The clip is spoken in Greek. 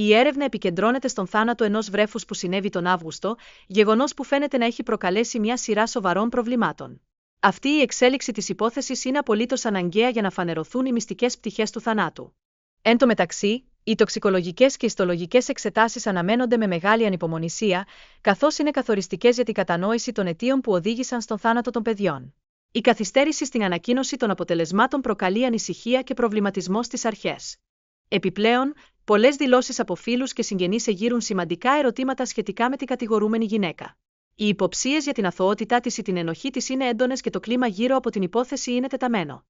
Η έρευνα επικεντρώνεται στον θάνατο ενός βρέφους που συνέβη τον Αύγουστο, γεγονός που φαίνεται να έχει προκαλέσει μια σειρά σοβαρών προβλημάτων. Αυτή η εξέλιξη της υπόθεσης είναι απολύτως αναγκαία για να φανερωθούν οι μυστικές πτυχές του θανάτου. Εν τω μεταξύ, οι τοξικολογικές και ιστολογικές εξετάσεις αναμένονται με μεγάλη ανυπομονησία, καθώς είναι καθοριστικές για την κατανόηση των αιτίων που οδήγησαν στον θάνατο των παιδιών. Η καθυστέρηση στην ανακοίνωση των αποτελεσμάτων προκαλεί ανησυχία και προβληματισμό στις αρχές. Επιπλέον, Πολλές δηλώσεις από φίλους και συγγενείς εγείρουν σημαντικά ερωτήματα σχετικά με την κατηγορούμενη γυναίκα. Οι υποψίες για την αθωότητά της ή την ενοχή της είναι έντονες και το κλίμα γύρω από την υπόθεση είναι τεταμένο.